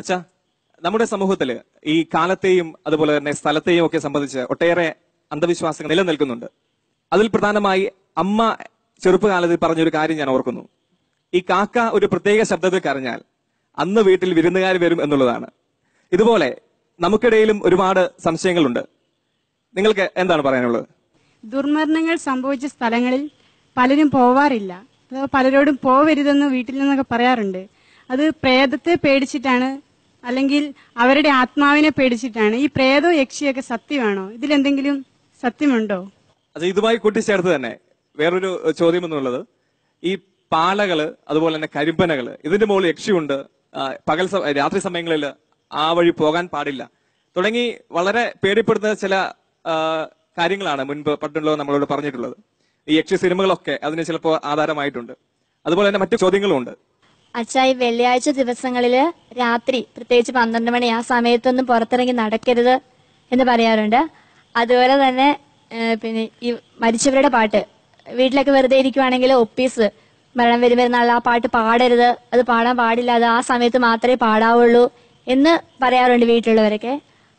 അച്ഛാ നമ്മുടെ സമൂഹത്തിൽ ഈ കാലത്തെയും അതുപോലെ തന്നെ സ്ഥലത്തെയും ഒക്കെ സംബന്ധിച്ച് ഒട്ടേറെ അന്ധവിശ്വാസങ്ങൾ നിലനിൽക്കുന്നുണ്ട് അതിൽ പ്രധാനമായി അമ്മ ചെറുപ്പകാലത്തിൽ പറഞ്ഞൊരു കാര്യം ഞാൻ ഓർക്കുന്നു ഈ കാക്ക ഒരു പ്രത്യേക ശബ്ദത്തിൽ കരഞ്ഞാൽ അന്ന് വീട്ടിൽ വിരുന്നുകാർ വരും എന്നുള്ളതാണ് ഇതുപോലെ നമുക്കിടയിലും ഒരുപാട് സംശയങ്ങളുണ്ട് നിങ്ങൾക്ക് എന്താണ് പറയാനുള്ളത് ദുർമരണങ്ങൾ സംഭവിച്ച സ്ഥലങ്ങളിൽ പലരും പോവാറില്ല പലരോടും പോവരുതെന്ന് വീട്ടിൽ നിന്നൊക്കെ പറയാറുണ്ട് അത് പ്രേതത്തെ പേടിച്ചിട്ടാണ് അല്ലെങ്കിൽ അവരുടെ ആത്മാവിനെ പേടിച്ചിട്ടാണ് ഈ പ്രേതോ യക്ഷിയൊക്കെ സത്യമാണോ ഇതിലെന്തെങ്കിലും സത്യമുണ്ടോ അത് ഇതുമായി കൂട്ടിച്ചേർത്ത് തന്നെ വേറൊരു ചോദ്യം എന്നുള്ളത് ഈ പാലകള് അതുപോലെ തന്നെ കരിമ്പനകള് ഇതിന്റെ മുകളിൽ യക്ഷിയുണ്ട് പകൽ രാത്രി സമയങ്ങളിൽ ആ വഴി പോകാൻ പാടില്ല തുടങ്ങി വളരെ പേടിപ്പെടുത്തുന്ന ചില കാര്യങ്ങളാണ് മുൻപ് പട്ടുള്ളവർ നമ്മളോട് പറഞ്ഞിട്ടുള്ളത് ഈ യക്ഷി സിനിമകളൊക്കെ അതിന് ചിലപ്പോൾ ആധാരമായിട്ടുണ്ട് അതുപോലെ തന്നെ മറ്റു ചോദ്യങ്ങളും ഉണ്ട് അച്ഛാ ഈ വെള്ളിയാഴ്ച ദിവസങ്ങളിൽ രാത്രി പ്രത്യേകിച്ച് പന്ത്രണ്ട് മണി ആ സമയത്തൊന്നും പുറത്തിറങ്ങി നടക്കരുത് എന്ന് പറയാറുണ്ട് അതുപോലെ തന്നെ പിന്നെ ഈ മരിച്ചവരുടെ പാട്ട് വീട്ടിലൊക്കെ വെറുതെ ഇരിക്കുവാണെങ്കിൽ ഒപ്പീസ് മരണം വരും ആ പാട്ട് പാടരുത് അത് പാടാൻ പാടില്ല അത് ആ സമയത്ത് മാത്രമേ പാടാവുള്ളൂ എന്ന് പറയാറുണ്ട് വീട്ടിലുള്ളവരൊക്കെ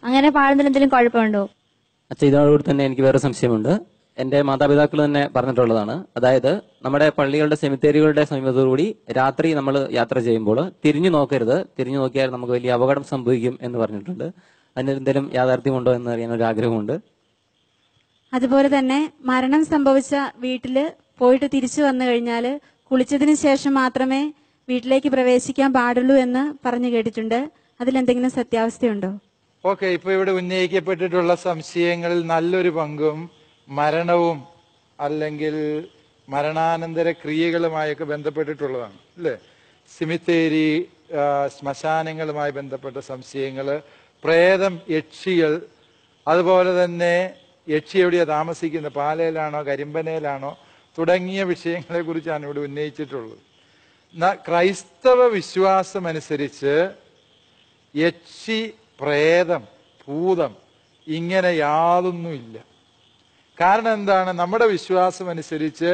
അങ്ങനെ പാടുന്നതിൽ എന്തെങ്കിലും കുഴപ്പമുണ്ടോ അച്ഛ ഇതോടുകൂടി തന്നെ എനിക്ക് വേറെ സംശയമുണ്ട് എൻ്റെ മാതാപിതാക്കൾ തന്നെ പറഞ്ഞിട്ടുള്ളതാണ് അതായത് നമ്മുടെ പള്ളികളുടെ സെമിത്തേരികളുടെ സമീപത്തോടുകൂടി രാത്രി നമ്മൾ യാത്ര ചെയ്യുമ്പോൾ തിരിഞ്ഞു നോക്കരുത് തിരിഞ്ഞു നോക്കിയാൽ നമുക്ക് വലിയ അപകടം സംഭവിക്കും എന്ന് പറഞ്ഞിട്ടുണ്ട് അതിന് എന്തെങ്കിലും യാഥാർത്ഥ്യമുണ്ടോ എന്ന് അറിയാൻ ഒരു ആഗ്രഹമുണ്ട് അതുപോലെ തന്നെ മരണം സംഭവിച്ച വീട്ടിൽ പോയിട്ട് തിരിച്ചു വന്നു കഴിഞ്ഞാൽ കുളിച്ചതിന് ശേഷം മാത്രമേ വീട്ടിലേക്ക് പ്രവേശിക്കാൻ പാടുള്ളൂ എന്ന് പറഞ്ഞു കേട്ടിട്ടുണ്ട് അതിലെന്തെങ്കിലും സത്യാവസ്ഥയുണ്ടോ ഓക്കെ ഇപ്പൊ ഇവിടെ ഉന്നയിക്കപ്പെട്ടിട്ടുള്ള സംശയങ്ങളിൽ നല്ലൊരു പങ്കും മരണവും അല്ലെങ്കിൽ മരണാനന്തര ക്രിയകളുമായൊക്കെ ബന്ധപ്പെട്ടിട്ടുള്ളതാണ് അല്ലേ സിമിത്തേരി ശ്മശാനങ്ങളുമായി ബന്ധപ്പെട്ട സംശയങ്ങൾ പ്രേതം യക്ഷികൾ അതുപോലെ തന്നെ യക്ഷി എവിടെയാ താമസിക്കുന്നത് പാലയിലാണോ കരിമ്പനയിലാണോ തുടങ്ങിയ കുറിച്ചാണ് ഇവിടെ ഉന്നയിച്ചിട്ടുള്ളത് ക്രൈസ്തവ വിശ്വാസമനുസരിച്ച് യക്ഷി പ്രേതം ഭൂതം ഇങ്ങനെ യാതൊന്നുമില്ല കാരണം എന്താണ് നമ്മുടെ വിശ്വാസം അനുസരിച്ച്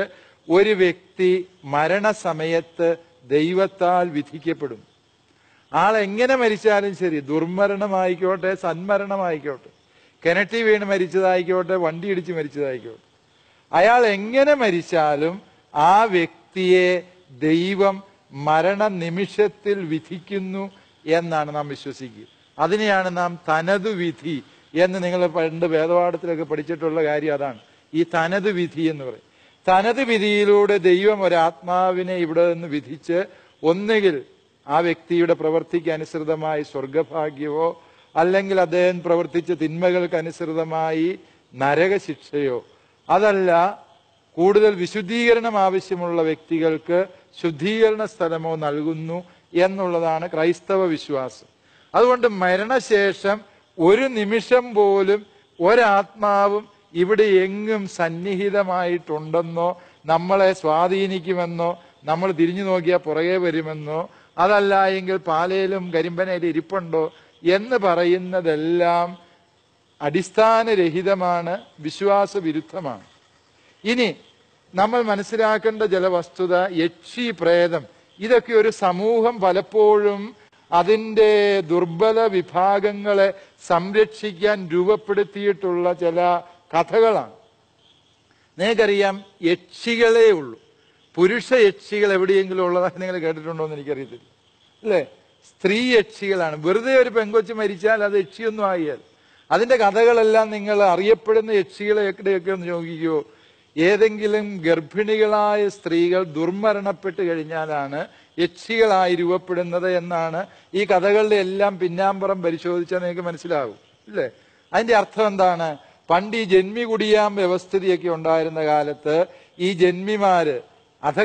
ഒരു വ്യക്തി മരണസമയത്ത് ദൈവത്താൽ വിധിക്കപ്പെടും ആൾ എങ്ങനെ മരിച്ചാലും ശരി ദുർമരണമായിക്കോട്ടെ സന്മരണമായിക്കോട്ടെ കിണറ്റി വീണ് മരിച്ചതായിക്കോട്ടെ വണ്ടി ഇടിച്ച് മരിച്ചതായിക്കോട്ടെ അയാൾ എങ്ങനെ മരിച്ചാലും ആ വ്യക്തിയെ ദൈവം മരണ നിമിഷത്തിൽ വിധിക്കുന്നു എന്നാണ് നാം വിശ്വസിക്കുക അതിനെയാണ് നാം തനതു വിധി എന്ന് നിങ്ങൾ പണ്ട് വേദപാഠത്തിലൊക്കെ പഠിച്ചിട്ടുള്ള കാര്യം അതാണ് ഈ തനത് വിധി എന്ന് പറയും തനത് വിധിയിലൂടെ ദൈവം ഒരാത്മാവിനെ ഇവിടെ നിന്ന് വിധിച്ച് ഒന്നുകിൽ ആ വ്യക്തിയുടെ പ്രവൃത്തിക്ക് അനുസൃതമായി സ്വർഗഭാഗ്യമോ അല്ലെങ്കിൽ അദ്ദേഹം പ്രവർത്തിച്ച തിന്മകൾക്ക് അനുസൃതമായി നരകശിക്ഷയോ അതല്ല കൂടുതൽ വിശുദ്ധീകരണം ആവശ്യമുള്ള വ്യക്തികൾക്ക് ശുദ്ധീകരണ സ്ഥലമോ നൽകുന്നു എന്നുള്ളതാണ് ക്രൈസ്തവ വിശ്വാസം അതുകൊണ്ട് മരണശേഷം ഒരു നിമിഷം പോലും ഒരാത്മാവും ഇവിടെ എങ്ങും സന്നിഹിതമായിട്ടുണ്ടെന്നോ നമ്മളെ സ്വാധീനിക്കുമെന്നോ നമ്മൾ തിരിഞ്ഞു നോക്കിയാൽ പുറകെ വരുമെന്നോ അതല്ല എങ്കിൽ പാലയിലും കരിമ്പനയിലും ഇരിപ്പുണ്ടോ എന്ന് പറയുന്നതെല്ലാം അടിസ്ഥാനരഹിതമാണ് വിശ്വാസ വിരുദ്ധമാണ് ഇനി നമ്മൾ മനസ്സിലാക്കേണ്ട ചില വസ്തുത യക്ഷി പ്രേതം ഇതൊക്കെ ഒരു സമൂഹം പലപ്പോഴും അതിൻ്റെ ദുർബല വിഭാഗങ്ങളെ സംരക്ഷിക്കാൻ രൂപപ്പെടുത്തിയിട്ടുള്ള ചില കഥകളാണ് നിങ്ങൾക്കറിയാം യക്ഷികളേ ഉള്ളൂ പുരുഷ യക്ഷികൾ എവിടെയെങ്കിലും ഉള്ളതായി നിങ്ങൾ കേട്ടിട്ടുണ്ടോ എന്ന് എനിക്കറിയത്തില്ല അല്ലേ സ്ത്രീ യക്ഷികളാണ് വെറുതെ ഒരു പെങ്കൊച്ച് മരിച്ചാൽ അത് യക്ഷിയൊന്നും ആയാൽ അതിൻ്റെ കഥകളെല്ലാം നിങ്ങൾ അറിയപ്പെടുന്ന എവിടെയൊക്കെ ഒന്ന് ചോദിക്കുമോ ഏതെങ്കിലും ഗർഭിണികളായ സ്ത്രീകൾ ദുർമരണപ്പെട്ട് കഴിഞ്ഞാലാണ് യക്ഷികളായി രൂപപ്പെടുന്നത് എന്നാണ് ഈ കഥകളുടെ എല്ലാം പിന്നാമ്പുറം പരിശോധിച്ചാൽ നിങ്ങൾക്ക് മനസ്സിലാകും അല്ലേ അതിന്റെ അർത്ഥം എന്താണ് പണ്ട് ഈ ജന്മി കുടിയാൻ വ്യവസ്ഥിതിയൊക്കെ ഉണ്ടായിരുന്ന കാലത്ത് ഈ ജന്മിമാര് അധ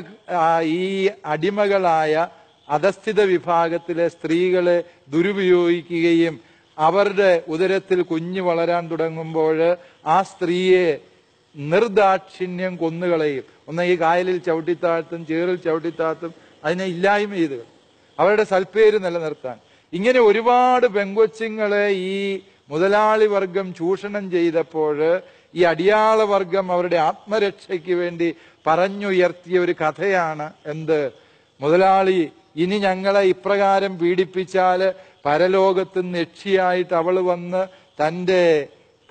ഈ അടിമകളായ അധസ്ഥിത വിഭാഗത്തിലെ സ്ത്രീകളെ ദുരുപയോഗിക്കുകയും അവരുടെ ഉദരത്തിൽ കുഞ്ഞു വളരാൻ തുടങ്ങുമ്പോൾ ആ സ്ത്രീയെ നിർദാക്ഷിണ്യം കൊന്നുകളയും ഒന്ന് ഈ കായലിൽ ചവിട്ടിത്താഴ്ത്തും ചേറിൽ ചവിട്ടിത്താഴ്ത്തും അതിനെ ഇല്ലായ്മ ചെയ്ത് അവരുടെ സൽപ്പേര് നിലനിർത്താൻ ഇങ്ങനെ ഒരുപാട് പെങ്കൊച്ചുങ്ങളെ ഈ മുതലാളി വർഗം ചൂഷണം ചെയ്തപ്പോൾ ഈ അടിയാള വർഗം അവരുടെ ആത്മരക്ഷയ്ക്ക് വേണ്ടി പറഞ്ഞുയർത്തിയ ഒരു കഥയാണ് എന്ത് മുതലാളി ഇനി ഞങ്ങളെ ഇപ്രകാരം പീഡിപ്പിച്ചാൽ പരലോകത്ത് നിന്ന് രക്ഷിയായിട്ട് അവൾ വന്ന് തൻ്റെ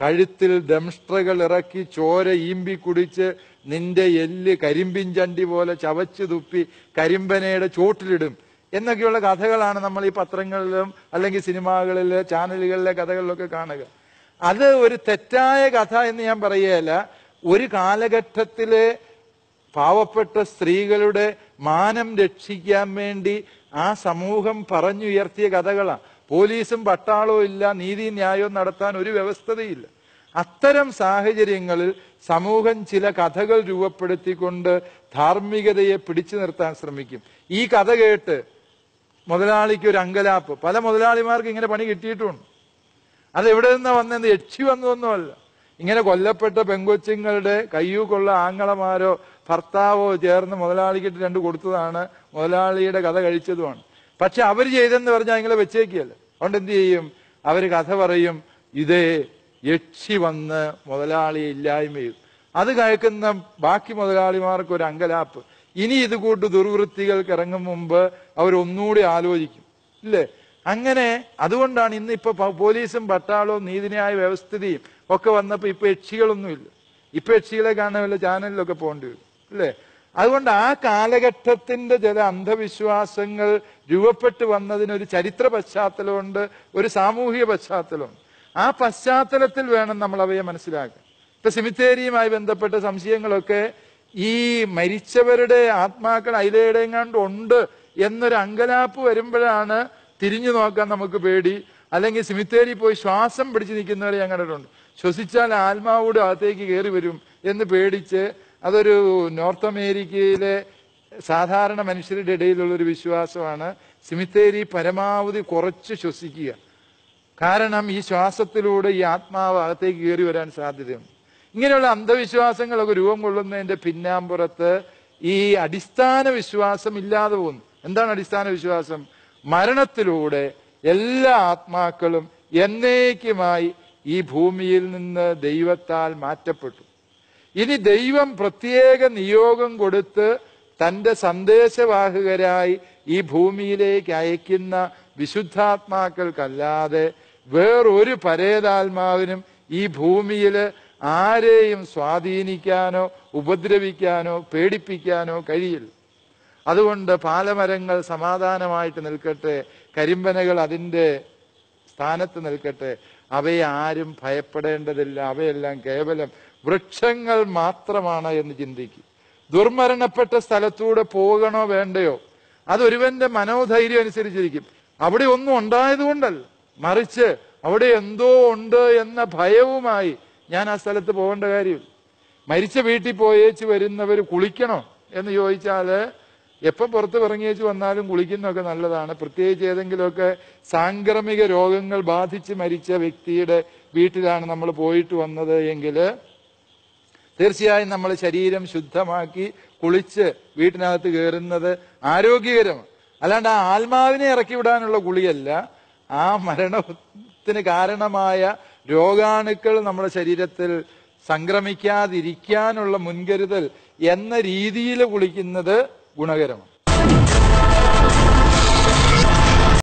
കഴുത്തിൽ ദംഷ്ട്രകൾ ഇറക്കി ചോര ഈമ്പി കുടിച്ച് നിന്റെ എല്ല് കരിമ്പിൻ ചണ്ടി പോലെ ചവച്ചു തുപ്പി കരിമ്പനയുടെ ചോട്ടിലിടും എന്നൊക്കെയുള്ള കഥകളാണ് നമ്മൾ ഈ പത്രങ്ങളിലും അല്ലെങ്കിൽ സിനിമകളിലെ ചാനലുകളിലെ കഥകളിലൊക്കെ കാണുക അത് ഒരു തെറ്റായ കഥ എന്ന് ഞാൻ പറയുകയല്ല ഒരു കാലഘട്ടത്തിലെ പാവപ്പെട്ട സ്ത്രീകളുടെ മാനം രക്ഷിക്കാൻ വേണ്ടി ആ സമൂഹം പറഞ്ഞുയർത്തിയ കഥകളാണ് പോലീസും പട്ടാളവും ഇല്ല നീതി ന്യായവും നടത്താൻ ഒരു വ്യവസ്ഥതയില്ല അത്തരം സാഹചര്യങ്ങളിൽ സമൂഹം ചില കഥകൾ രൂപപ്പെടുത്തിക്കൊണ്ട് ധാർമ്മികതയെ പിടിച്ചു നിർത്താൻ ശ്രമിക്കും ഈ കഥ കേട്ട് മുതലാളിക്ക് ഒരു അങ്കലാപ്പ് പല മുതലാളിമാർക്ക് ഇങ്ങനെ പണി കിട്ടിയിട്ടുണ്ട് അത് എവിടെ നിന്നാ വന്നെന്ന് യക്ഷി വന്നതൊന്നുമല്ല ഇങ്ങനെ കൊല്ലപ്പെട്ട പെങ്കൊച്ചുങ്ങളുടെ കയ്യൂക്കുള്ള ആങ്ങളമാരോ ഭർത്താവോ ചേർന്ന് മുതലാളിക്കിട്ട് രണ്ട് കൊടുത്തതാണ് മുതലാളിയുടെ കഥ കഴിച്ചതുമാണ് പക്ഷെ അവർ ചെയ്തെന്ന് പറഞ്ഞാൽ നിങ്ങളെ വെച്ചേക്കുകയല്ല അതുകൊണ്ട് എന്ത് ചെയ്യും അവർ കഥ പറയും ഇതേ യക്ഷി വന്ന് മുതലാളിയെ ഇല്ലായ്മ ചെയ്തു അത് കേൾക്കുന്ന ബാക്കി മുതലാളിമാർക്ക് ഒരു അങ്കലാപ്പ് ഇനി ഇത് കൂട്ട് ദുർവൃത്തികൾക്ക് ഇറങ്ങും മുമ്പ് അവരൊന്നുകൂടി ആലോചിക്കും ഇല്ലേ അങ്ങനെ അതുകൊണ്ടാണ് ഇന്ന് ഇപ്പൊ പോലീസും പട്ടാളവും നീതിന്യായ വ്യവസ്ഥിതിയും ഒക്കെ വന്നപ്പോൾ ഇപ്പൊ യക്ഷികളൊന്നുമില്ല ഇപ്പൊ യക്ഷികളെ കാണാൻ വല്ല ചാനലിലൊക്കെ പോകേണ്ടി വരും അല്ലേ അതുകൊണ്ട് ആ കാലഘട്ടത്തിന്റെ ചില അന്ധവിശ്വാസങ്ങൾ രൂപപ്പെട്ടു വന്നതിന് ഒരു ചരിത്ര പശ്ചാത്തലമുണ്ട് ഒരു സാമൂഹിക പശ്ചാത്തലമുണ്ട് ആ പശ്ചാത്തലത്തിൽ വേണം നമ്മൾ അവയെ മനസ്സിലാക്കാൻ ഇപ്പൊ സിമിത്തേരിയുമായി ബന്ധപ്പെട്ട സംശയങ്ങളൊക്കെ ഈ മരിച്ചവരുടെ ആത്മാക്കൾ അയിലേടെങ്ങാണ്ട് ഉണ്ട് എന്നൊരു അങ്കലാപ്പ് വരുമ്പോഴാണ് തിരിഞ്ഞു നോക്കാൻ നമുക്ക് പേടി അല്ലെങ്കിൽ സിമിത്തേരി പോയി ശ്വാസം പിടിച്ചു നിൽക്കുന്നവരെ ഞാൻ കണ്ടിട്ടുണ്ട് ശ്വസിച്ചാൽ ആത്മാവോട് അകത്തേക്ക് കയറി വരും എന്ന് പേടിച്ച് അതൊരു നോർത്ത് അമേരിക്കയിലെ സാധാരണ മനുഷ്യരുടെ ഇടയിലുള്ളൊരു വിശ്വാസമാണ് സിമിത്തേരി പരമാവധി കുറച്ച് ശ്വസിക്കുക കാരണം ഈ ശ്വാസത്തിലൂടെ ഈ ആത്മാവ് അകത്തേക്ക് കയറി വരാൻ സാധ്യതയുണ്ട് ഇങ്ങനെയുള്ള അന്ധവിശ്വാസങ്ങളൊക്കെ രൂപം കൊള്ളുന്നതിന്റെ പിന്നാമ്പുറത്ത് ഈ അടിസ്ഥാന വിശ്വാസം ഇല്ലാതെ പോകുന്നു എന്താണ് അടിസ്ഥാന വിശ്വാസം മരണത്തിലൂടെ എല്ലാ ആത്മാക്കളും എന്നേക്കുമായി ഈ ഭൂമിയിൽ നിന്ന് ദൈവത്താൽ മാറ്റപ്പെട്ടു ഇനി ദൈവം പ്രത്യേക നിയോഗം കൊടുത്ത് തൻ്റെ സന്ദേശവാഹകരായി ഈ ഭൂമിയിലേക്ക് അയക്കുന്ന വിശുദ്ധാത്മാക്കൾക്കല്ലാതെ വേറൊരു പരേതാത്മാവിനും ഈ ഭൂമിയിൽ ആരെയും സ്വാധീനിക്കാനോ ഉപദ്രവിക്കാനോ പേടിപ്പിക്കാനോ കഴിയില്ല അതുകൊണ്ട് പാലമരങ്ങൾ സമാധാനമായിട്ട് നിൽക്കട്ടെ കരിമ്പനകൾ അതിൻ്റെ സ്ഥാനത്ത് നിൽക്കട്ടെ അവയെ ആരും ഭയപ്പെടേണ്ടതില്ല അവയെല്ലാം കേവലം വൃക്ഷങ്ങൾ മാത്രമാണ് എന്ന് ചിന്തിക്കും ദുർമരണപ്പെട്ട സ്ഥലത്തൂടെ പോകണോ വേണ്ടയോ അതൊരുവന്റെ മനോധൈര്യം അനുസരിച്ചിരിക്കും അവിടെ ഒന്നും ഉണ്ടായതുകൊണ്ടല്ല മറിച്ച് അവിടെ എന്തോ ഉണ്ട് എന്ന ഭയവുമായി ഞാൻ ആ സ്ഥലത്ത് പോകേണ്ട കാര്യമില്ല മരിച്ച വീട്ടിൽ പോയേച്ച് വരുന്നവർ കുളിക്കണോ എന്ന് ചോദിച്ചാൽ എപ്പം പുറത്ത് ഇറങ്ങിയേച്ച് വന്നാലും കുളിക്കുന്നതൊക്കെ നല്ലതാണ് പ്രത്യേകിച്ച് ഏതെങ്കിലുമൊക്കെ സാംക്രമിക രോഗങ്ങൾ ബാധിച്ച് മരിച്ച വ്യക്തിയുടെ വീട്ടിലാണ് നമ്മൾ പോയിട്ട് വന്നത് എങ്കില് തീർച്ചയായും നമ്മൾ ശരീരം ശുദ്ധമാക്കി കുളിച്ച് വീട്ടിനകത്ത് കയറുന്നത് ആരോഗ്യകരമാണ് അല്ലാണ്ട് ആ ആത്മാവിനെ ഇറക്കി വിടാനുള്ള കുളിയല്ല ആ മരണത്തിന് കാരണമായ രോഗാണുക്കൾ നമ്മുടെ ശരീരത്തിൽ സംക്രമിക്കാതിരിക്കാനുള്ള മുൻകരുതൽ എന്ന രീതിയിൽ കുളിക്കുന്നത് ഗുണകരമാണ്